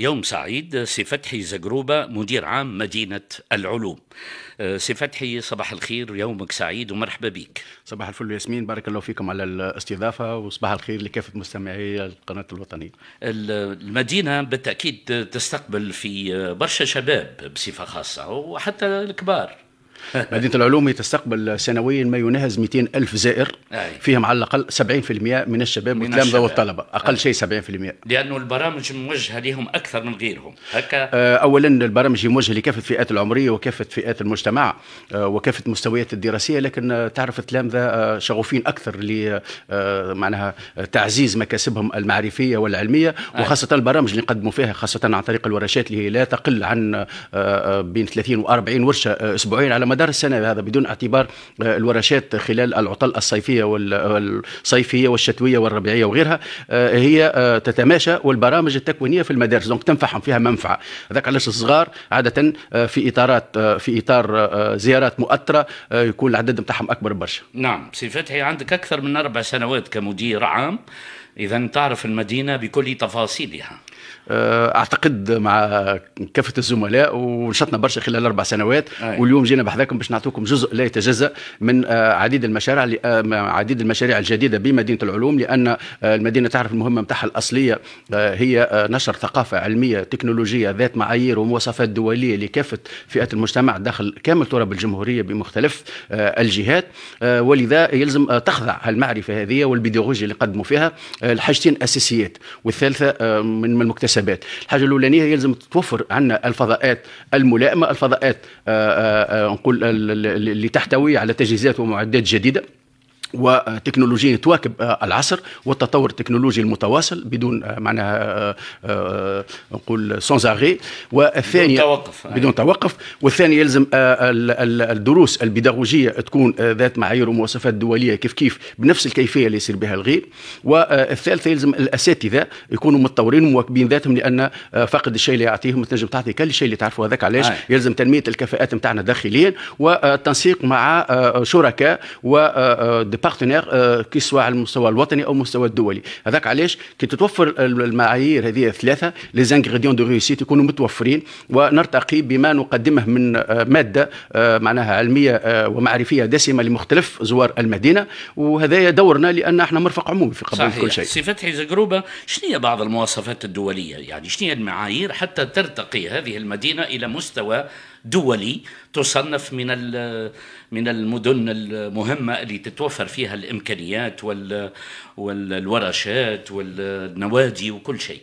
يوم سعيد سي فتحي زجروبة مدير عام مدينة العلوم أه، سي فتحي صباح الخير يومك سعيد ومرحبا بك صباح الفل ياسمين بارك الله فيكم على الاستضافة وصباح الخير لكافة مستمعي القناة الوطنية المدينة بالتأكيد تستقبل في برشا شباب بصفة خاصة وحتى الكبار مدينه العلوم تستقبل سنويا ما يناهز 200 الف زائر فيهم على الاقل 70% من الشباب والتلامذه والطلبه اقل شيء 70% لانه البرامج موجهه لهم اكثر من غيرهم هكا آه، اولا البرامج موجهه لكافه الفئات العمريه وكافه فئات المجتمع آه، وكافه المستويات الدراسيه لكن تعرف التلامذه آه، شغوفين اكثر ل معناها تعزيز مكاسبهم المعرفيه والعلميه وخاصه البرامج اللي نقدموا فيها خاصه عن طريق الورشات اللي هي لا تقل عن بين 30 و40 ورشه اسبوعيا على مدى مدار السنة هذا بدون اعتبار آه، الورشات خلال العطل الصيفية والصيفية آه، والشتوية والربيعية وغيرها آه، هي تتماشى والبرامج التكوينية في المدارس دونك تنفعهم فيها منفعة هذاك علاش الصغار عادة في إطارات في إطار زيارات مؤثرة يكون العدد نتاعهم أكبر برشا نعم سي فتحي عندك أكثر من أربع سنوات كمدير عام إذا تعرف المدينة بكل تفاصيلها آه، اعتقد مع كافه الزملاء ونشطنا برشا خلال اربع سنوات أي. واليوم جينا بحذاكم باش نعطوكم جزء لا يتجزا من آه، عديد المشاريع آه، عديد المشاريع الجديده بمدينه العلوم لان المدينه تعرف المهمه نتاعها الاصليه هي نشر ثقافه علميه تكنولوجيه ذات معايير ومواصفات دوليه لكافه فئات المجتمع داخل كامل تراب الجمهوريه بمختلف الجهات ولذا يلزم تخضع المعرفه هذه والبيداغوجيا اللي قدموا فيها لحاجتين اساسيات والثالثه من المكتسبات الحسابات الحاجه الاولانيه يلزم تتوفر عندنا الفضاءات الملائمه الفضاءات آه، آه، آه، نقول اللي تحتوي على تجهيزات ومعدات جديده وتكنولوجيا تواكب آه، العصر والتطور التكنولوجي المتواصل بدون آه، معناها آه، نقول سونز اري والثانيه بدون توقف بدون توقف والثانيه يلزم الدروس البيداغوجيه تكون ذات معايير ومواصفات دوليه كيف كيف بنفس الكيفيه اللي يصير بها الغير والثالثه يلزم الاساتذه يكونوا متطورين ومواكبين ذاتهم لان فقد الشيء اللي يعطيهم تنجم تعطي كل الشيء اللي تعرفه هذاك علاش يلزم تنميه الكفاءات نتاعنا داخليا والتنسيق مع شركاء و بارتنير كي سواء على المستوى الوطني او المستوى الدولي هذاك علاش كي تتوفر المعايير هذه الثلاثه لي زانغريديون دو ريوسيت يكونوا متوفرين ونرتقي بما نقدمه من ماده معناها علميه ومعرفيه دسمه لمختلف زوار المدينه وهذا دورنا لان احنا مرفق عمومي في قبل كل شيء صحيح فتحي جروبه شنو هي بعض المواصفات الدوليه يعني شنو هي المعايير حتى ترتقي هذه المدينه الى مستوى دولي تصنف من من المدن المهمه اللي تتوفر فيها الامكانيات والورشات والنوادي وكل شيء.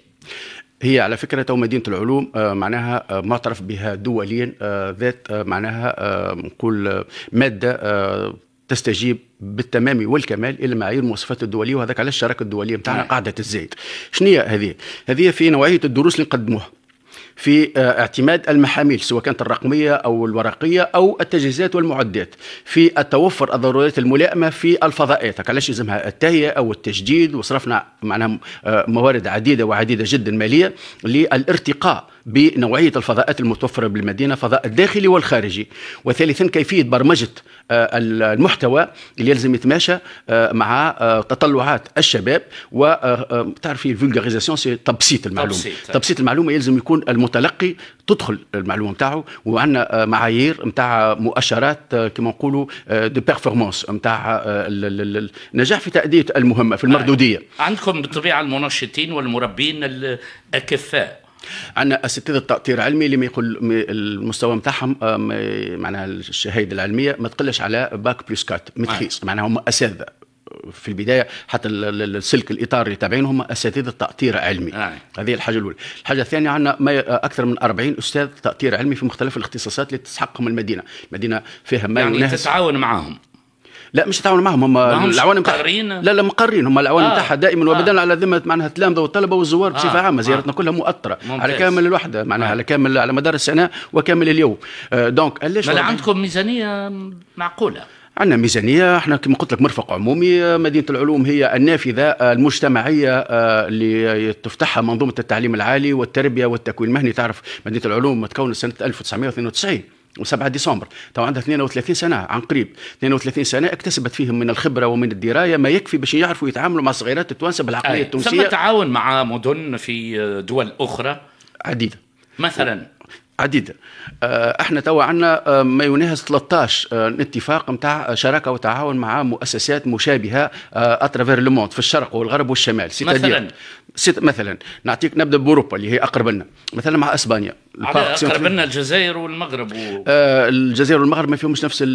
هي على فكرة تو مدينة العلوم آه، معناها آه، معترف بها دوليا آه، ذات معناها نقول مادة تستجيب بالتمام والكمال الى معايير المواصفات الدوليه وهذاك على الشراكه الدوليه بتاعنا نعم. قاعده الزايد شنو هي هذه هذه في نوعيه الدروس اللي نقدموها في آه، اعتماد المحاميل سواء كانت الرقميه او الورقيه او التجهيزات والمعدات في التوفر الضروريات الملائمه في الفضاءات علاش يلزمها التهيئه او التجديد وصرفنا معناها آه، موارد عديده وعديده جدا ماليه للارتقاء بنوعية الفضاءات المتوفرة بالمدينة الفضاء الداخلي والخارجي وثالثا كيفية برمجة آه، المحتوى اللي يلزم يتماشى آه، مع آه، تطلعات الشباب وتعرفي الفولغاريزاسيون سي تبسيط المعلومة تبسيط. تبسيط المعلومة يلزم يكون المتلقي تدخل المعلومة نتاعو وعندنا معايير نتاع مؤشرات كما نقولوا دو بيرفورمانس نتاع النجاح في تأدية المهمة في المردودية عندكم بالطبيعة المنشطين والمربين الأكفاء عندنا اساتذه التأطير علمي اللي ما يقول المستوى نتاعهم آه، معناها الشهاده العلميه ما تقلش على باك بلس كات آه. متخيص معناها هم اساتذه في البدايه حتى السلك الاطار اللي تابعين هم اساتذه تاطير علمي آه. هذه الحاجه الاولى الحاجه الثانيه عندنا اكثر من 40 استاذ تاطير علمي في مختلف الاختصاصات اللي تسحقهم المدينه المدينه فيها ما يعني تتعاون معاهم لا مش يتعاونوا معهم هم العوانم مقررين لا لا مقررين هم العوانم آه. نتاعها آه. دائما آه. على ذمه معناها التلامذه والطلبه والزوار بصفه آه. عامه زيارتنا آه. كلها مؤطره ممتاز. على كامل الوحده معناها آه. على كامل على مدار السنه وكامل اليوم آه دونك علاش عندكم ميزانيه معقوله عندنا ميزانية احنا كما قلت لك مرفق عمومي آه، مدينة العلوم هي النافذة آه، المجتمعية اللي تفتحها منظومة التعليم العالي والتربية والتكوين المهني تعرف مدينة العلوم متكونة سنة 1992 و7 ديسمبر تو عندها 32 سنه عن قريب 32 سنه اكتسبت فيهم من الخبره ومن الدرايه ما يكفي باش يعرفوا يتعاملوا مع صغيرات التوانسه بالعقليه أيه. التونسيه ثم تعاون مع مدن في دول اخرى عديده مثلا عديده آه، احنا توا عندنا آه، ما يناهز 13 آه، اتفاق نتاع شراكه وتعاون مع مؤسسات مشابهه اترافير لوموند في الشرق والغرب والشمال مثلا مثلا نعطيك نبدا باوروبا اللي هي اقرب لنا مثلا مع اسبانيا قرب لنا الجزائر والمغرب و... آه الجزائر والمغرب ما فيهمش نفس آه.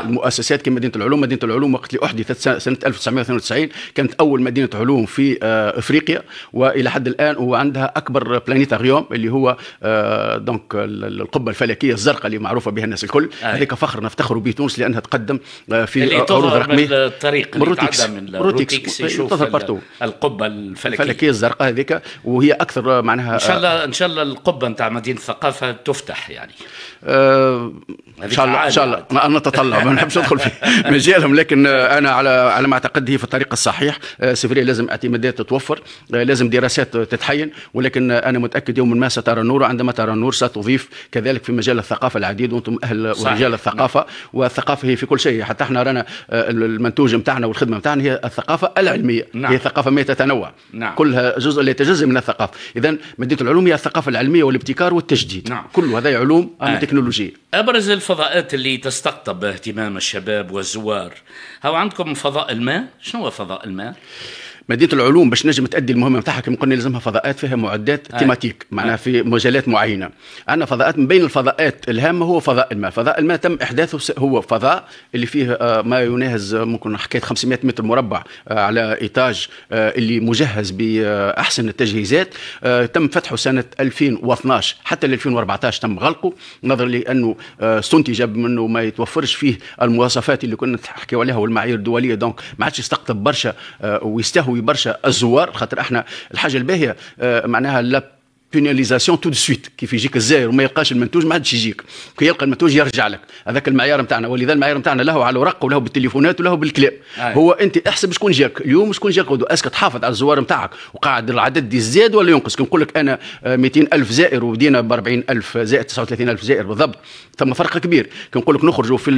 المؤسسات كمدينه العلوم مدينه العلوم وقت اللي احدثت سنه 1992 كانت اول مدينه علوم في آه افريقيا والى حد الان وعندها اكبر بلانيتاريوم اللي هو آه دونك القبه الفلكيه الزرقاء اللي معروفه بها الناس الكل آه. هذيك فخر نفتخر تونس لانها تقدم آه في عروض رقميه الطريق من روتيكس. روتيكس يشوف القبه الفلكيه الفلكيه الزرقاء هذيك وهي اكثر معناها ان شاء الله آه، ان شاء الله القبه نتاع مدينه الثقافه تفتح يعني آه، ان شاء الله ان شاء الله انا نتطلع ما نحبش ندخل في مجالهم لكن انا على على ما اعتقد هي في الطريق الصحيح آه، سفريه لازم اعتمادات تتوفر آه، لازم دراسات تتحين ولكن انا متاكد يوم ما سترى النور عندما ترى النور ستضيف كذلك في مجال الثقافه العديد وانتم اهل ورجال الثقافه والثقافه هي في كل شيء حتى احنا رانا المنتوج نتاعنا والخدمه نتاعنا هي الثقافه العلميه نعم. هي ثقافه ما تتنوع نعم. كلها جزء لا يتجزا من الثقافه اذا مدينه العلوم هي الثقافه العلميه والابتكار الابتكار والتجديد نعم كل هذا علوم آه. تكنولوجيه ابرز الفضاءات اللي تستقطب اهتمام الشباب والزوار هل عندكم فضاء الماء شنو هو فضاء الماء مدينه العلوم باش نجم تادي المهمه نتاعها كما قلنا لازمها فضاءات فيها معدات أي. تيماتيك معناها في مجالات معينه عندنا فضاءات من بين الفضاءات الهامه هو فضاء الماء فضاء الماء تم احداثه هو فضاء اللي فيه آه، ما يناهز آه، ممكن حكايه 500 متر مربع آه، على ايتاج اللي مجهز باحسن التجهيزات تم فتحه سنه 2012 حتى 2014 تم غلقه نظرا لانه استنتج منه ما يتوفرش فيه المواصفات اللي كنا نحكيو عليها والمعايير الدوليه دونك ما عادش يستقطب برشا ويستهوي برشا الزوار خاطر احنا الحاجه الباهيه آه، معناها لا بيناليزاسيون تو دو سويت كيف يجيك الزائر وما يلقاش المنتوج ما عادش يجيك كي يلقى المنتوج يرجع لك هذاك المعيار نتاعنا ولذا المعيار نتاعنا له على الورق وله بالتليفونات وله بالكلام هو انت احسب شكون جاك اليوم شكون جاك غدو اسكو تحافظ على الزوار نتاعك وقاعد العدد يزيد ولا ينقص كي نقول لك انا 200 الف زائر وبدينا ب 40 الف زائر 39 الف زائر بالضبط ثم فرق كبير كي نقول لك نخرجوا في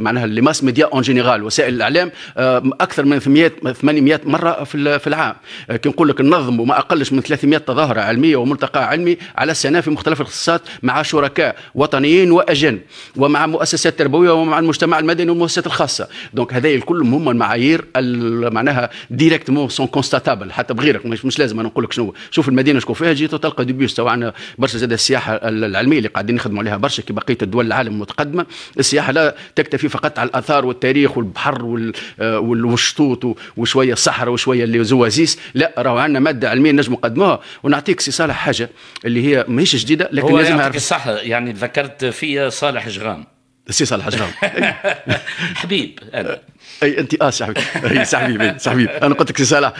معناها لي ماس ميديا اون جينيرال وسائل الاعلام اكثر من 800 800 مره في العام كي نقول لك ننظموا ما اقلش من 300 تظاهره علميه علميه وملتقى علمي على السنه في مختلف الاختصاصات مع شركاء وطنيين واجانب ومع مؤسسات تربويه ومع المجتمع المدني والمؤسسات الخاصه دونك هذا الكل هم المعايير معناها ديريكتومون سون كونستاتابل حتى بغيرك مش, مش لازم انا نقول لك شنو شوف المدينه شكون فيها جيت تلقى دي بيوس عندنا برشا زاد السياحه العلميه اللي قاعدين نخدموا عليها برشا كي بقيه الدول العالم المتقدمه السياحه لا تكتفي فقط على الاثار والتاريخ والبحر آه، والشطوط وشويه الصحراء وشويه اللي زوازيس لا راهو عندنا ماده علميه نجم نقدموها ونعطيك سي صالح حاجه اللي هي ماهيش جديده لكن لازم يعرف الصح يعني ذكرت فيها صالح جغام سي صالح حجرام حبيب انا اي انت اه سي حبيب اي سي حبيب سي حبيب انا قلت لك سي صالح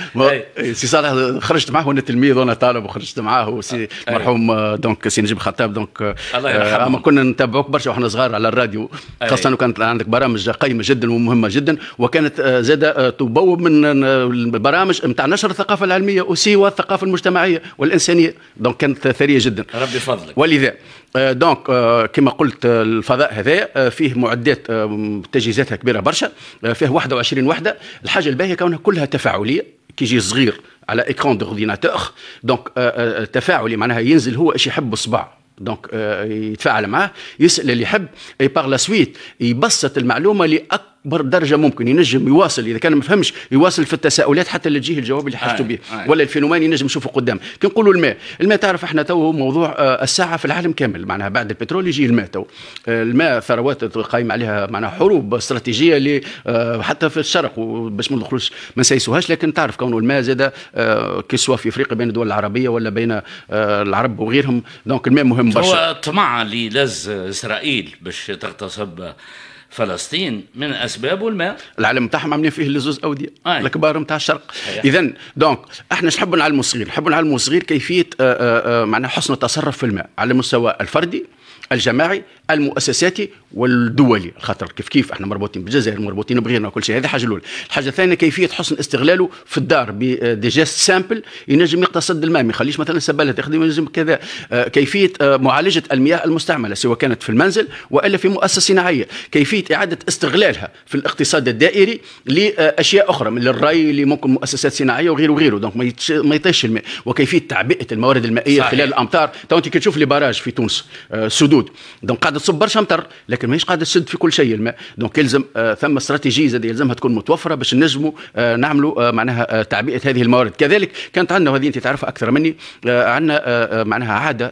سي صالح خرجت معاه وانا تلميذ وانا طالب وخرجت معاه وسي المرحوم آه، دونك سي نجيب خطاب دونك الله يرحمه آه، اما كنا نتابعوك برشا واحنا صغار على الراديو خاصه وكانت عندك برامج قيمه جدا ومهمه جدا وكانت آه، زادة تبوب من البرامج نتاع نشر الثقافه العلميه وسوى الثقافه المجتمعيه والانسانيه دونك كانت ثريه جدا ربي فضلك ولذا آه، دونك آه، كما قلت آه، الفضاء هذا فيه معدات تجهيزاتها كبيره برشا فيه 21 وحده الحاجه الباهيه كونها كلها تفاعليه كيجي صغير على ايكرون دورديناتور دونك تفاعلي معناها ينزل هو ايش يحب الصباع دونك يتفاعل معاه يسال اللي يحب اي باغ لا سويت يبسط المعلومه لاكثر بدرجه ممكن ينجم يواصل اذا كان ما فهمش يواصل في التساؤلات حتى اللي تجيه الجواب اللي حاجته به ولا الفينومان ينجم يشوفه قدام كي نقولوا الماء الماء تعرف احنا تو موضوع آه، الساعه في العالم كامل معناها بعد البترول يجي الماء تو آه، الماء ثروات قايم عليها معناها حروب استراتيجيه اللي آه، حتى في الشرق باش ما ندخلوش ما نسيسوهاش لكن تعرف كونه الماء زاد كي سوا في افريقيا بين الدول العربيه ولا بين العرب وغيرهم دونك الماء مهم برشا هو طمع اللي لز اسرائيل باش تغتصب فلسطين من اسباب الماء العالم نتاعهم عاملين فيه اللي زوز اوديه الكبار نتاع الشرق اذا دونك احنا نحبوا نعلموا الصغير نحبوا نعلموا الصغير كيفيه آه، آه، آه، معناها حسن التصرف في الماء على المستوى الفردي الجماعي المؤسساتي والدولي خاطر كيف كيف احنا مربوطين بالجزائر مربوطين بغيرنا وكل شيء هذه حاجه الاولى الحاجه الثانيه كيفيه حسن استغلاله في الدار بدي جيست سامبل ينجم يقتصد الماء ما يخليش مثلا سباله تخدم ينجم كذا آه، كيفيه آه، معالجه المياه المستعمله سواء كانت في المنزل والا في مؤسسه صناعيه كيفيه اعاده استغلالها في الاقتصاد الدائري لاشياء اخرى من الري اللي ممكن مؤسسات صناعيه وغيره وغيره دونك ما يطيش الماء وكيفيه تعبئه الموارد المائيه صحيح. خلال الامطار تو انت كتشوف لي باراج في تونس آه، سدود دونك قاعده تصب برشا مطر لكن ماهيش قاعده تسد في كل شيء الماء دونك يلزم آه، ثم استراتيجيه زاد يلزمها تكون متوفره باش نجموا آه، نعملوا آه، معناها تعبئه هذه الموارد كذلك كانت عندنا وهذه انت تعرفها اكثر مني عندنا معناها عاده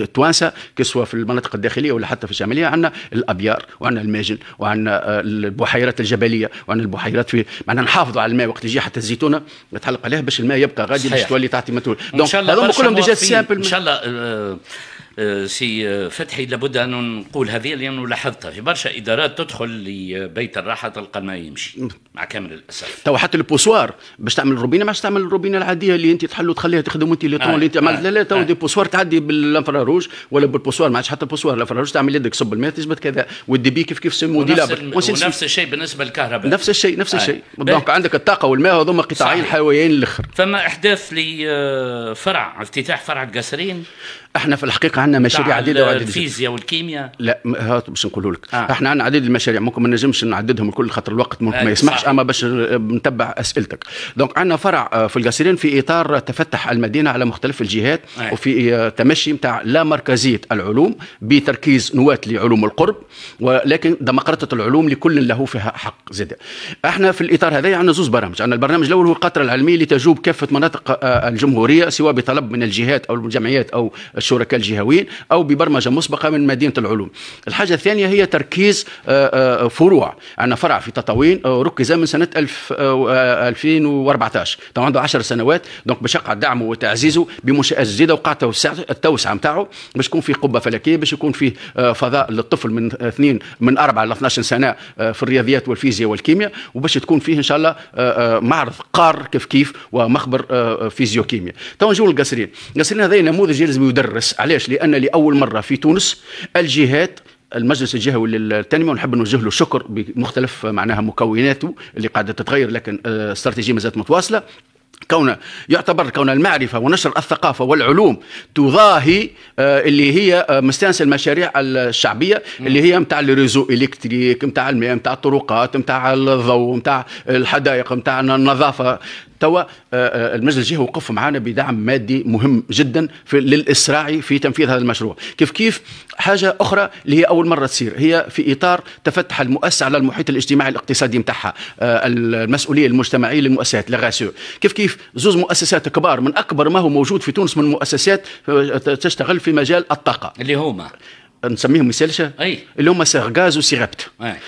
التوانسه كسوه في المناطق الداخليه ولا حتى في الشماليه عندنا الابيار وعندنا الماجن وعندنا البحيرات الجبليه وعندنا البحيرات في معناها نحافظوا على الماء وقت يجي حتى الزيتونه نتحلق عليها باش الماء يبقى غادي باش تولي تعطي ما تولي دونك كلهم ديجا سامبل ان شاء الله آه، سي آه، فتحي لابد ان نقول هذه لانه لاحظتها في برشا ادارات تدخل لبيت الراحه تلقى ما يمشي مع كامل الاسف تو حتى البوسوار باش تعمل الروبينه ما تعمل الروبينه العاديه اللي انت تحل وتخليها تخدم انت لي طون آه، اللي انت عملت لا لا تو دي بوسوار تعدي بالانفراروج ولا بالبوسوار ما عادش حتى البوسوار الانفراروج تعمل يدك صب الماء تثبت كذا والديبي كيف كيف سمو ونفس, الم... ونفس الشيء بالنسبه للكهرباء نفس الشيء نفس الشيء دونك عندك الطاقه والماء هذوما قطاعين حيويين الاخر فما احداث لفرع افتتاح فرع القصرين احنا في الحقيقه عندنا مشاريع عديده وعديده الفيزياء والكيمياء لا هات باش نقول لك آه. احنا عندنا عديد المشاريع ممكن ما نجمش نعددهم الكل خاطر الوقت ممكن آه ما يسمحش صح. اما باش نتبع اسئلتك دونك عندنا فرع آه، في القصرين في اطار تفتح المدينه على مختلف الجهات آه. وفي آه، تمشي نتاع لا مركزيه العلوم بتركيز نواه لعلوم القرب ولكن دمقرطه العلوم لكل له فيها حق زاد احنا في الاطار هذا عندنا زوز برامج عندنا البرنامج الاول هو القطره العلميه لتجوب كافه مناطق آه، الجمهوريه سواء بطلب من الجهات او الجمعيات او الشركاء الجهويين أو ببرمجة مسبقة من مدينة العلوم الحاجة الثانية هي تركيز آه، آه، آه، فروع عندنا فرع في تطاوين ركز من سنة 2014 تو عنده 10 سنوات دونك باش يقع دعمه وتعزيزه بمنشات جديدة وقع التوسعة نتاعو باش يكون فيه قبة فلكية باش يكون فيه فضاء للطفل من اثنين من اربعه ل 12 سنة في الرياضيات والفيزياء والكيمياء وباش تكون فيه إن شاء الله معرض قار كيف كيف ومخبر فيزيوكيمياء تو نجيو للقصرين القصرين هذا نموذج يلزم يدرب الرس علاش لان لاول مره في تونس الجهات المجلس الجهوي للتنميه ونحب نوجه له الشكر بمختلف معناها مكوناته اللي قاعده تتغير لكن استراتيجيه ما زالت متواصله كون يعتبر كون المعرفة ونشر الثقافة والعلوم تضاهي آه، اللي هي آه، مستانسة المشاريع الشعبية اللي هي متاع الريزو إلكتريك متاع الماء متاع الطرقات متاع الضوء متاع الحدائق متاع النظافة توا آه، آه، المجلس الجهه وقف معنا بدعم مادي مهم جدا في للاسراع في تنفيذ هذا المشروع كيف كيف حاجه اخرى اللي هي اول مره تصير هي في اطار تفتح المؤسسه على المحيط الاجتماعي الاقتصادي نتاعها آه، المسؤوليه المجتمعيه للمؤسسات لغاسو كيف كيف زوز مؤسسات كبار من اكبر ما هو موجود في تونس من مؤسسات تشتغل في مجال الطاقه اللي هما نسميهم مسلشه اي اللي هما سيرغاز وسيرابت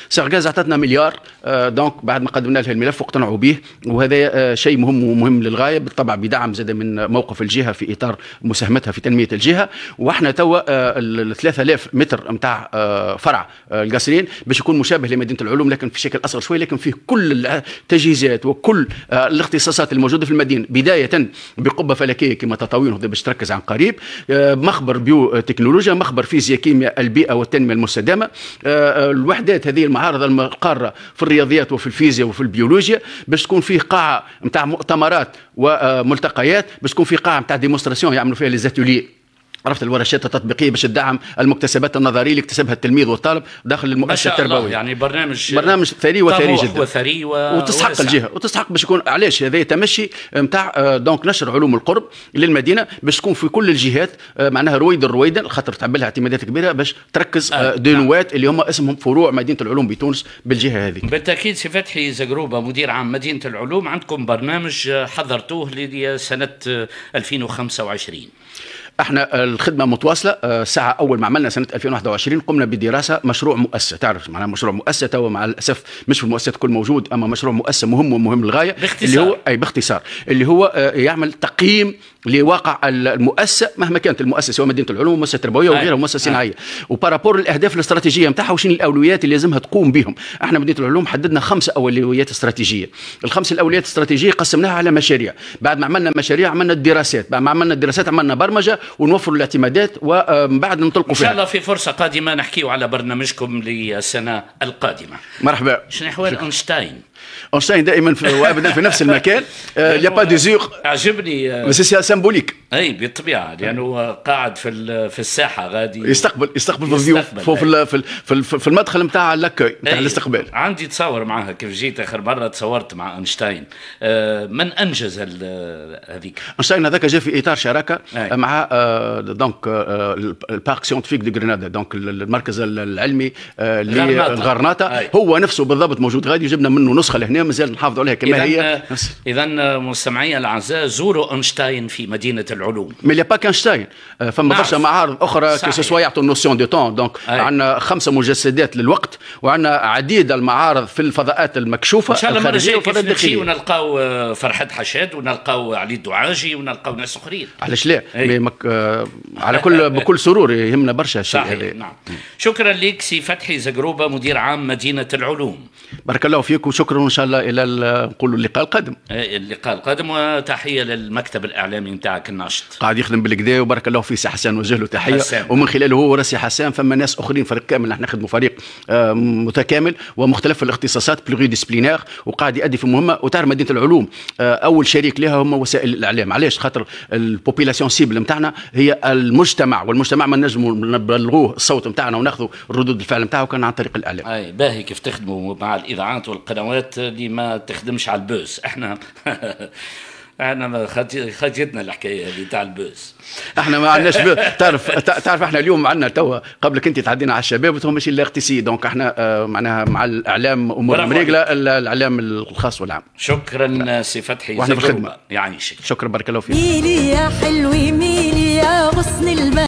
سيرغاز عطتنا مليار آه دونك بعد ما قدمنا لها الملف واقتنعوا به وهذا آه شيء مهم ومهم للغايه بالطبع بدعم زاد من موقف الجهه في اطار مساهمتها في تنميه الجهه واحنا توا آه، ال 3000 متر نتاع آه فرع آه القصرين باش يكون مشابه لمدينه العلوم لكن في شكل اصغر شويه لكن فيه كل التجهيزات وكل آه الاختصاصات الموجوده في المدينه بدايه بقبه فلكيه كما تطاوين باش تركز عن قريب آه مخبر بيو تكنولوجيا مخبر فيزياء كيمياء التنمية البيئة والتنمية المستدامة آه، آه، الوحدات هذه المعارضة القارة في الرياضيات وفي الفيزياء وفي البيولوجيا باش تكون فيه قاعة نتاع مؤتمرات وملتقيات آه، باش تكون فيه قاعة نتاع ديمونستراسيون يعملوا فيها لي عرفت الورشات التطبيقيه باش تدعم المكتسبات النظريه اللي اكتسبها التلميذ والطالب داخل المؤسسه التربويه يعني برنامج برنامج ثري وثري جدا وثري و... وتسحق ورسع. الجهه وتسحق باش يكون علاش هذا تمشي نتاع آه، دونك نشر علوم القرب للمدينه باش تكون في كل الجهات آه، معناها رويدا رويدا خاطر تعمل لها اعتمادات كبيره باش تركز آه. آه، دينوات نعم. اللي هم اسمهم فروع مدينه العلوم بتونس بالجهه هذه بالتاكيد سي فتحي زقروبه مدير عام مدينه العلوم عندكم برنامج حضرتوه لسنه 2025 احنا الخدمه متواصله الساعه آه، اول ما عملنا سنه 2021 قمنا بدراسه مشروع مؤسسه تعرف معناها مشروع مؤسسه تو مع الاسف مش في المؤسسه الكل موجود اما مشروع مؤسسه مهم ومهم للغايه باختصار. اللي هو اي باختصار اللي هو آه، يعمل تقييم لواقع المؤسسه مهما كانت المؤسسه سواء مدينه العلوم ومؤسسه تربويه وغيرها ومؤسسه صناعيه وبارابور الاهداف الاستراتيجيه نتاعها وشين الاولويات اللي لازمها تقوم بهم احنا مدينه العلوم حددنا خمسه اولويات استراتيجيه الخمس الاولويات الاستراتيجيه قسمناها على مشاريع بعد ما عملنا مشاريع عملنا الدراسات بعد ما عملنا الدراسات عملنا برمجه ونوفروا الاعتمادات ومن آه، بعد ننطلقوا فيها ان شاء الله في فرصه قادمه نحكيو على برنامجكم للسنه القادمه مرحبا شنو احوال اونشتاين اونشتاين دائما وابدا في نفس المكان لا با ديزور عجبني بس سي سمبوليك اي بالطبيعه لانه قاعد في في الساحه غادي يستقبل يستقبل, يستقبل في في, في, المدخل نتاع لاكوي نتاع الاستقبال عندي تصور معها كيف جيت اخر مره تصورت مع اينشتاين آه، من انجز هذيك اينشتاين هذاك جا في اطار شراكه آه، مع دونك البارك سيونتيفيك دي غرينادا دونك المركز العلمي آه، لغرناطه هو نفسه بالضبط موجود غادي جبنا منه نص النسخه اللي هنا مازال نحافظوا عليها كما هي اذا مستمعي الاعزاء زوروا اينشتاين في مدينه العلوم مي لا با كاينشتاين فما برشا معارض اخرى كسوا يعطوا نوسيون دو تون دونك عندنا خمسه مجسدات للوقت وعندنا عديد المعارض في الفضاءات المكشوفه ان شاء الله المره الجايه ونلقاو آه، فرحه حشاد ونلقاو علي الدعاجي ونلقاو ناس اخرين علاش لا مك... آه على كل بكل سرور يهمنا برشا الشيء هذا نعم شكرا لك سي فتحي زقروبه مدير عام مدينه العلوم بارك الله فيك وشكرا ونستمروا ان شاء الله الى نقول اللقاء القادم إيه، اللقاء القادم وتحيه للمكتب الاعلامي نتاعك الناشط قاعد يخدم بالكدا وبارك الله فيه سي حسان وجه له تحيه حسان. ومن خلاله هو راسي حسان فما ناس اخرين فريق كامل نحن نخدموا فريق آه، متكامل ومختلف الاختصاصات بلوغي ديسبلينير وقاعد يؤدي في مهمه وتعرف مدينه العلوم آه، اول شريك لها هم وسائل الاعلام علاش خاطر البوبيلاسيون سيبل نتاعنا هي المجتمع والمجتمع ما نجم نبلغوه الصوت نتاعنا وناخذوا ردود الفعل نتاعه كان عن طريق الاعلام اي باهي كيف تخدموا مع الاذاعات والقنوات الحاجات اللي ما تخدمش على البوس احنا احنا خجتنا الحكايه هذه تاع البوس احنا ما عندناش تعرف تعرف احنا اليوم عندنا توا قبلك انت تعدينا على الشباب وتهم ماشي لاغتيسي دونك احنا اه معناها مع الاعلام امور مريقله الاعلام الخاص والعام شكرا سي فتحي واحنا في الخدمه يعيشك شكرا بارك الله فيك ميلي يا حلوي ميلي يا غصن الماء